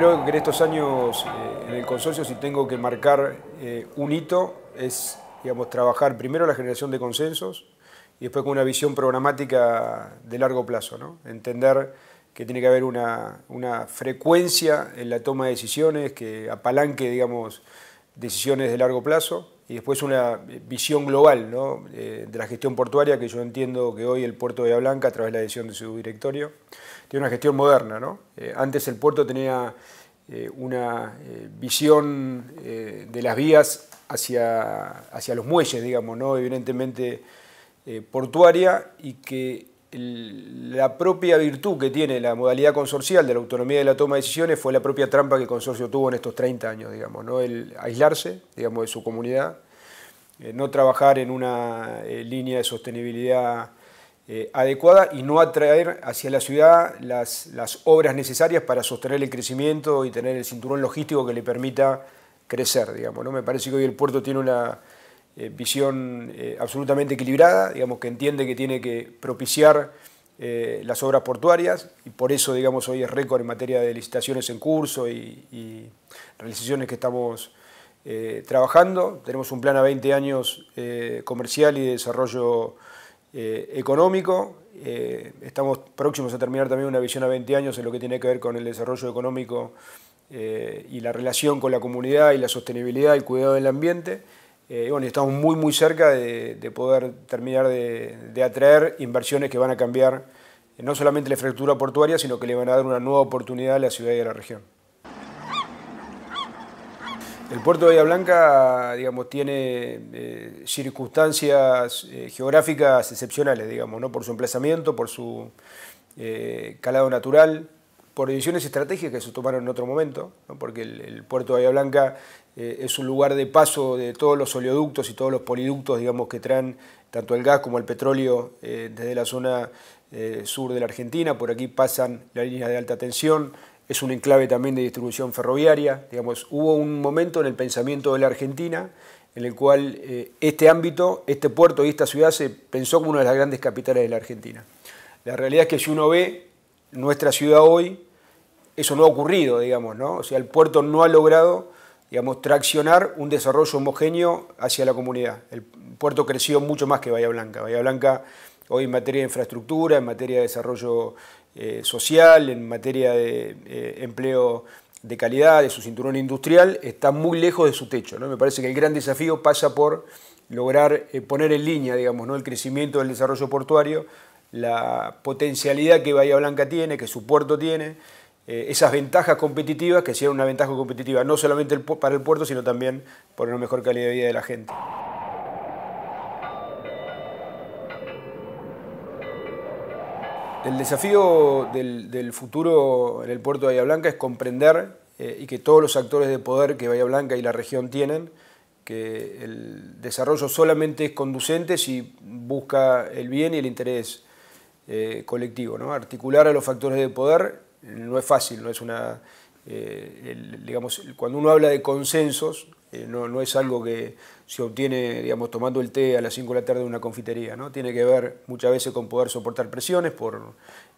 creo que en estos años eh, en el consorcio, si tengo que marcar eh, un hito, es digamos, trabajar primero la generación de consensos y después con una visión programática de largo plazo. ¿no? Entender que tiene que haber una, una, frecuencia en la toma de decisiones que apalanque digamos, decisiones de largo plazo y después una visión global ¿no? Eh, de la gestión portuaria que yo entiendo que hoy el puerto de Ablanca, Blanca, a través de la decisión de su directorio, tiene una gestión moderna. ¿no? Eh, antes el puerto tenía eh, una eh, visión de las vías hacia, hacia los muelles, digamos, ¿no? evidentemente portuaria, y que la propia virtud que tiene la modalidad consorcial de la autonomía de la toma de decisiones fue la propia trampa que el consorcio tuvo en estos 30 años, digamos, ¿no? el aislarse digamos, de su comunidad, no trabajar en una línea de sostenibilidad eh, adecuada y no atraer hacia la ciudad las, obras necesarias para sostener el crecimiento y tener el cinturón logístico que le permita crecer, digamos. ¿no? Me parece que hoy el puerto tiene una eh, visión eh, absolutamente equilibrada, digamos, que entiende que tiene que propiciar las obras portuarias y por eso, digamos, hoy es récord en materia de licitaciones en curso y, y realizaciones que estamos trabajando. Tenemos un plan a 20 años comercial y de desarrollo eh, económico. Eh, estamos próximos a terminar también una visión a 20 años en lo que tiene que ver con el desarrollo económico eh, y la relación con la comunidad y la sostenibilidad, el cuidado del ambiente. estamos muy, muy cerca de, poder terminar de, atraer inversiones que van a cambiar no solamente la infraestructura portuaria, sino que le van a dar una nueva oportunidad a la ciudad y a la región. El puerto de Bahía Blanca, digamos, tiene eh, circunstancias eh, geográficas excepcionales, digamos, ¿no? por su emplazamiento, por su eh, calado natural, por decisiones estratégicas que se tomaron en otro momento, porque el, puerto de Bahía Blanca es un lugar de paso de todos los oleoductos y todos los poliductos, digamos, que traen tanto el gas como el petróleo desde la zona sur de la Argentina, por aquí pasan las líneas de alta tensión, es un enclave también de distribución ferroviaria. Digamos, hubo un momento en el pensamiento de la Argentina en el cual eh, este ámbito, este puerto y esta ciudad se pensó como una de las grandes capitales de la Argentina. La realidad es que si uno ve nuestra ciudad hoy, eso no ha ocurrido, digamos, ¿no? O sea, el puerto no ha logrado, digamos, traccionar un desarrollo homogéneo hacia la comunidad. El puerto creció mucho más que Bahía Blanca. Bahía Blanca hoy en materia de infraestructura, en materia de desarrollo eh, social, en materia de eh, empleo de calidad, de su cinturón industrial, está muy lejos de su techo. ¿no? Me parece que el gran desafío pasa por lograr eh, poner en línea digamos, ¿no? el crecimiento del desarrollo portuario, la potencialidad que Bahía Blanca tiene, que su puerto tiene, esas ventajas competitivas que sean una ventaja competitiva no solamente para el puerto, sino también por una mejor calidad de vida de la gente. El desafío del, futuro en el puerto de Bahía Blanca es comprender eh, y que todos los actores de poder que Bahía Blanca y la región tienen, que el desarrollo solamente es conducente si busca el bien y el interés eh, colectivo. ¿no? Articular a los factores de poder no es fácil, no es una... Eh, digamos, cuando uno habla de consensos, eh, no, es algo que se obtiene, digamos, tomando el té a las 5 de la tarde en una confitería, ¿no? Tiene que ver muchas veces con poder soportar presiones, por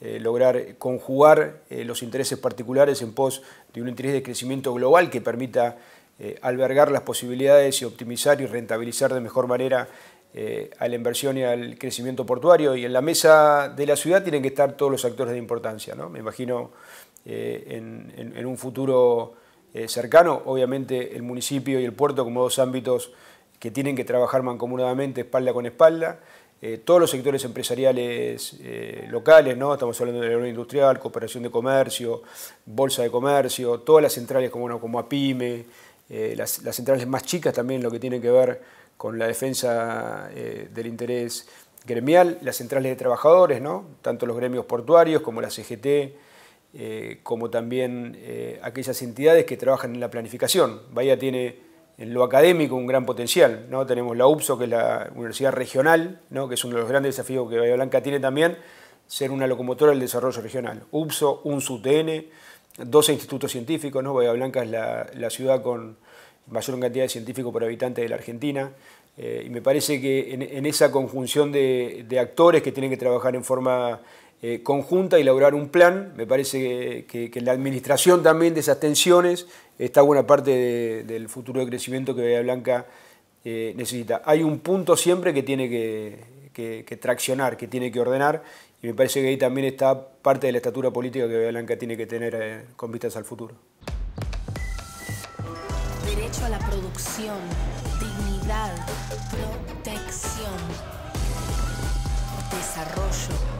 eh, lograr conjugar eh, los intereses particulares en pos de un interés de crecimiento global que permita albergar las posibilidades y optimizar y rentabilizar de mejor manera a la inversión y al crecimiento portuario. Y en la mesa de la ciudad tienen que estar todos los actores de importancia, ¿no? Me imagino en un futuro eh, cercano. Obviamente el municipio y el puerto como dos ámbitos que tienen que trabajar mancomunadamente espalda con espalda. Eh, todos los sectores empresariales eh, locales, ¿no? estamos hablando de la unión industrial, cooperación de comercio, bolsa de comercio, todas las centrales como, como APIME, las, centrales más chicas también lo que tiene que ver con la defensa del interés gremial, las centrales de trabajadores, ¿no? tanto los gremios portuarios como la CGT, eh, como también eh, aquellas entidades que trabajan en la planificación. Bahía tiene en lo académico un gran potencial, ¿no? tenemos la UPSO, que es la universidad regional, que es uno de los grandes desafíos que Bahía Blanca tiene también, ser una locomotora del desarrollo regional. UPSO, UNSUTN, 12 institutos científicos, ¿no? Bahía Blanca es la, ciudad con mayor cantidad de científicos por habitante de la Argentina, eh, y me parece que en, esa conjunción de, actores que tienen que trabajar en forma eh, conjunta y lograr un plan. Me parece que, la administración también de esas tensiones está buena parte del futuro de crecimiento que Bahía Blanca eh, necesita. Hay un punto siempre que tiene que, traccionar, que tiene que ordenar, y me parece que ahí también está parte de la estatura política que Bahía Blanca tiene que tener eh, con vistas al futuro. Derecho a la producción, dignidad, protección, desarrollo.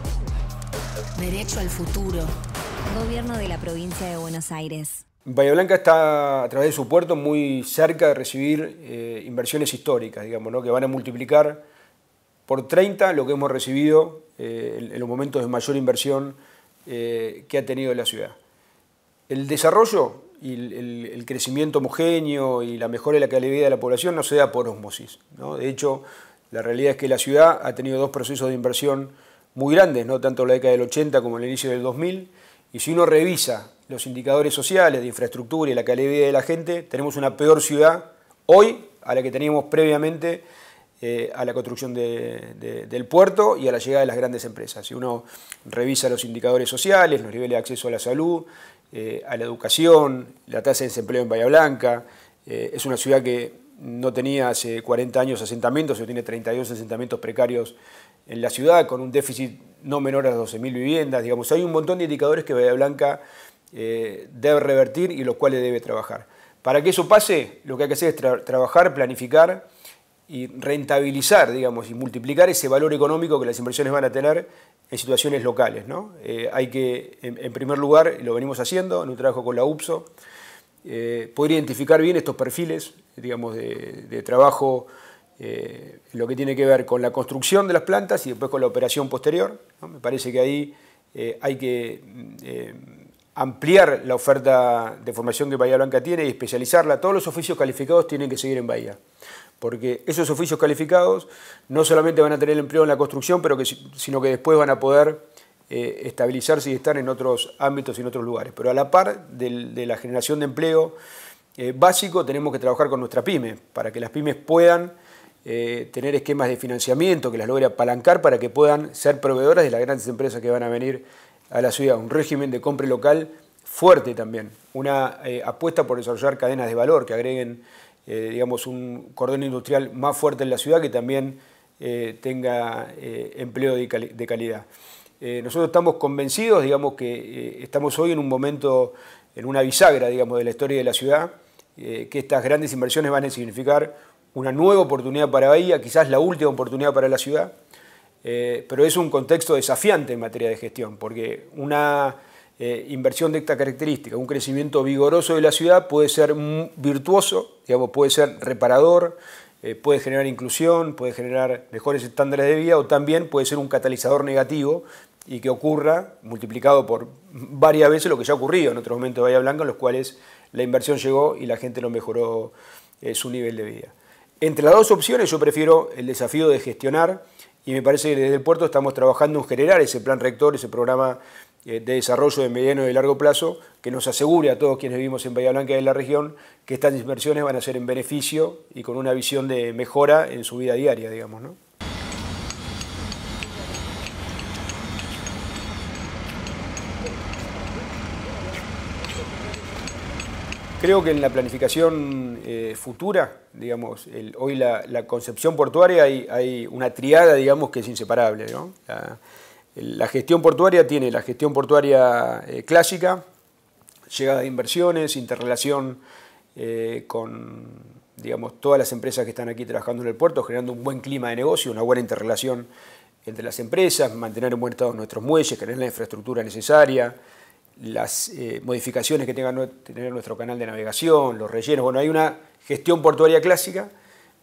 Derecho al futuro. Gobierno de la provincia de Buenos Aires. Bahía Blanca está, a través de su puerto, muy cerca de recibir eh, inversiones históricas, digamos, que van a multiplicar por 30 lo que hemos recibido eh, en, los momentos de mayor inversión eh, que ha tenido la ciudad. El desarrollo y el, crecimiento homogéneo y la mejora de la calidad de vida de la población no se da por osmosis. De hecho, la realidad es que la ciudad ha tenido dos procesos de inversión muy grandes, no tanto en la década del 80 como en el inicio del 2000. Y si uno revisa los indicadores sociales, de infraestructura y la calidad de vida de la gente, tenemos una peor ciudad hoy a la que teníamos previamente eh, a la construcción del puerto y a la llegada de las grandes empresas. Si uno revisa los indicadores sociales, los niveles de acceso a la salud, eh, a la educación, la tasa de desempleo en Bahía Blanca, eh, es una ciudad que no tenía hace 40 años asentamientos, hoy tiene 32 asentamientos precarios en la ciudad con un déficit no menor a las 12.000 viviendas. Digamos, hay un montón de indicadores que Bahía Blanca eh, debe revertir y los cuales debe trabajar. Para que eso pase, lo que hay que hacer es trabajar, planificar y rentabilizar, digamos, y multiplicar ese valor económico que las inversiones van a tener en situaciones locales. ¿no? Eh, hay que, en, primer lugar, lo venimos haciendo en un trabajo con la UPSO, eh, poder identificar bien estos perfiles, digamos, de, de trabajo eh, lo que tiene que ver con la construcción de las plantas y después con la operación posterior. Me parece que ahí eh, hay que eh, ampliar la oferta de formación que Bahía Blanca tiene y especializarla. Todos los oficios calificados tienen que seguir en Bahía, porque esos oficios calificados no solamente van a tener empleo en la construcción, pero que, sino que después van a poder estabilizarse y estar en otros ámbitos y en otros lugares. Pero a la par de, de la generación de empleo básico, tenemos que trabajar con nuestra pyme, para que las pymes puedan eh, tener esquemas de financiamiento que las logre apalancar para que puedan ser proveedoras de las grandes empresas que van a venir a la ciudad. Un régimen de compra local fuerte también, una eh, apuesta por desarrollar cadenas de valor que agreguen eh, digamos, un cordón industrial más fuerte en la ciudad que también tenga empleo de, de calidad. nosotros estamos convencidos, digamos, que estamos hoy en un momento, en una bisagra, digamos, de la historia de la ciudad, que estas grandes inversiones van a significar una nueva oportunidad para Bahía, quizás la última oportunidad para la ciudad, eh, pero es un contexto desafiante en materia de gestión, porque una eh, inversión de esta característica, un crecimiento vigoroso de la ciudad puede ser virtuoso, digamos, puede ser reparador, eh, puede generar inclusión, puede generar mejores estándares de vida o también puede ser un catalizador negativo y que ocurra multiplicado por varias veces lo que ya ha ocurrido en otros momentos de Bahía Blanca en los cuales la inversión llegó y la gente no mejoró su nivel de vida. Entre las dos opciones yo prefiero el desafío de gestionar y me parece que desde el puerto estamos trabajando en generar ese plan rector, ese programa eh, de desarrollo de mediano y largo plazo que nos asegure a todos quienes vivimos en Bahía Blanca y en la región que estas inversiones van a ser en beneficio y con una visión de mejora en su vida diaria, digamos. Creo que en la planificación eh, futura digamos, hoy la, concepción portuaria hay, una triada, digamos, que es inseparable. La, gestión portuaria tiene la gestión portuaria eh, clásica, llegada de inversiones, interrelación eh, con, todas las empresas que están aquí trabajando en el puerto, generando un buen clima de negocio, una buena interrelación entre las empresas, mantener en buen estado nuestros muelles, tener la infraestructura necesaria, las eh, modificaciones que tenga tener nuestro canal de navegación, los rellenos. Bueno, hay una gestión portuaria clásica,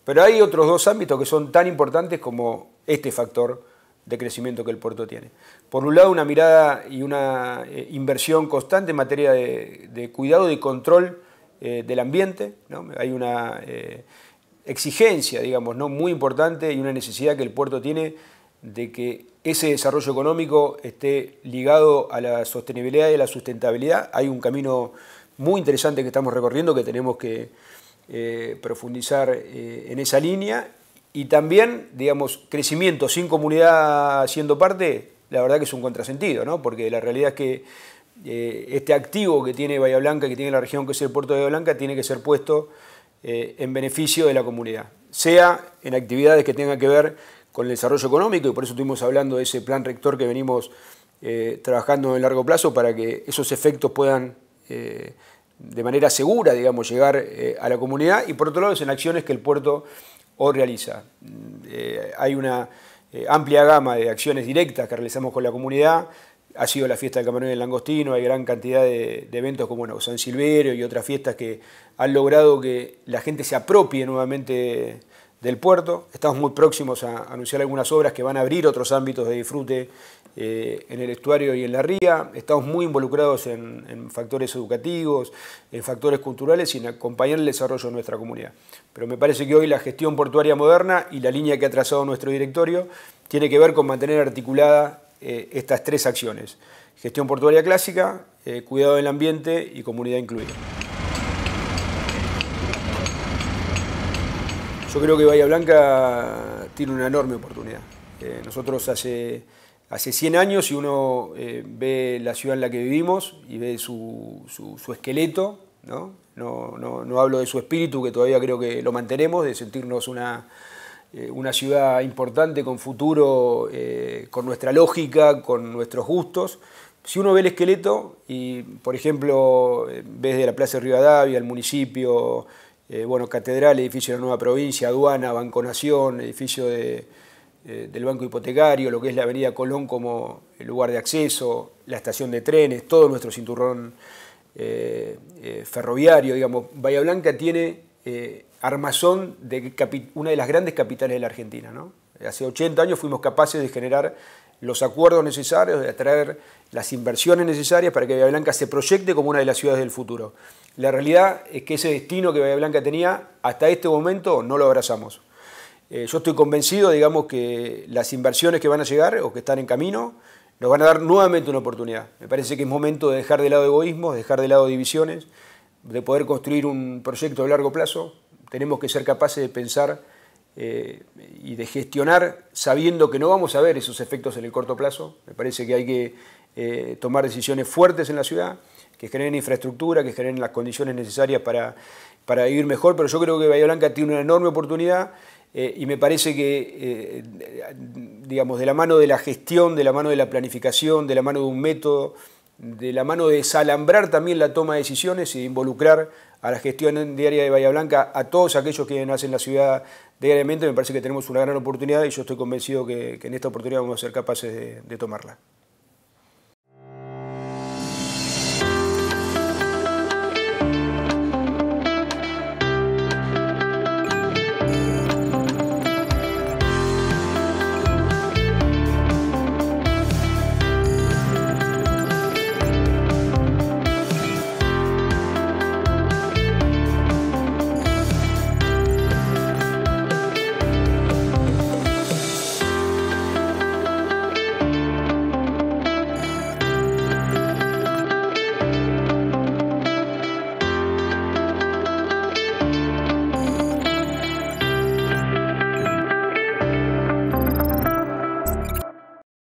pero hay otros dos ámbitos que son tan importantes como este factor de crecimiento que el puerto tiene. Por un lado, una mirada y una eh, inversión constante en materia de, cuidado y control eh, del ambiente. Hay una exigencia, digamos, ¿no? muy importante y una necesidad que el puerto tiene de que ese desarrollo económico esté ligado a la sostenibilidad y a la sustentabilidad. Hay un camino muy interesante que estamos recorriendo que tenemos que eh, profundizar eh, en esa línea. Y también, digamos, crecimiento sin comunidad siendo parte, la verdad que es un contrasentido, ¿no? Porque la realidad es que eh, este activo que tiene Bahía Blanca, que tiene la región que es el puerto de Bahía Blanca, tiene que ser puesto en beneficio de la comunidad, sea en actividades que tengan que ver con el desarrollo económico y por eso estuvimos hablando de ese plan rector que venimos eh, trabajando en largo plazo para que esos efectos puedan eh, de manera segura, digamos, llegar eh, a la comunidad y por otro lado es en acciones que el puerto hoy realiza. Mm, hay una amplia gama de acciones directas que realizamos con la comunidad, ha sido la fiesta del camarón del langostino, hay gran cantidad de, eventos como San Silverio y otras fiestas que han logrado que la gente se apropie nuevamente del puerto. Estamos muy próximos a anunciar algunas obras que van a abrir otros ámbitos de disfrute eh, en el estuario y en la ría. Estamos muy involucrados en, factores educativos, en factores culturales y en acompañar el desarrollo de nuestra comunidad. Pero me parece que hoy la gestión portuaria moderna y la línea que ha trazado nuestro directorio tiene que ver con mantener articulada eh, estas tres acciones. Gestión portuaria clásica, eh, cuidado del ambiente y comunidad incluida. Yo creo que Bahía Blanca tiene una enorme oportunidad. Eh, nosotros hace, hace 100 años, si uno eh, ve la ciudad en la que vivimos y ve su, esqueleto, ¿no? No, no hablo de su espíritu, que todavía creo que lo mantenemos, de sentirnos una, eh, una ciudad importante con futuro, con nuestra lógica, con nuestros gustos. Si uno ve el esqueleto y, por ejemplo, ves de la Plaza de Rivadavia, el municipio, eh, bueno, Catedral, edificio de la Nueva Provincia, Aduana, Banco Nación, edificio eh, del Banco Hipotecario, lo que es la Avenida Colón como lugar de acceso, la estación de trenes, todo nuestro cinturón eh, ferroviario, digamos. Bahía Blanca tiene armazón de una de las grandes capitales de la Argentina, ¿no? Hace 80 años fuimos capaces de generar los acuerdos necesarios, de atraer las inversiones necesarias para que Bahía Blanca se proyecte como una de las ciudades del futuro. La realidad es que ese destino que Bahía Blanca tenía, hasta este momento no lo abrazamos. Eh, yo estoy convencido, digamos, que las inversiones que van a llegar o que están en camino nos van a dar nuevamente una oportunidad. Me parece que es momento de dejar de lado egoísmos, dejar de lado divisiones, de poder construir un proyecto a largo plazo. Tenemos que ser capaces de pensar eh, y de gestionar sabiendo que no vamos a ver esos efectos en el corto plazo. Me parece que hay que eh, tomar decisiones fuertes en la ciudad, que generen infraestructura, que generen las condiciones necesarias para, vivir mejor, pero yo creo que Bahía Blanca tiene una enorme oportunidad eh, y me parece que, digamos, de la mano de la gestión, de la mano de la planificación, de la mano de un método, de la mano de desalambrar también la toma de decisiones y de involucrar a la gestión diaria de Bahía Blanca, a todos aquellos que nacen en la ciudad diariamente, me parece que tenemos una gran oportunidad y yo estoy convencido que, en esta oportunidad vamos a ser capaces de tomarla.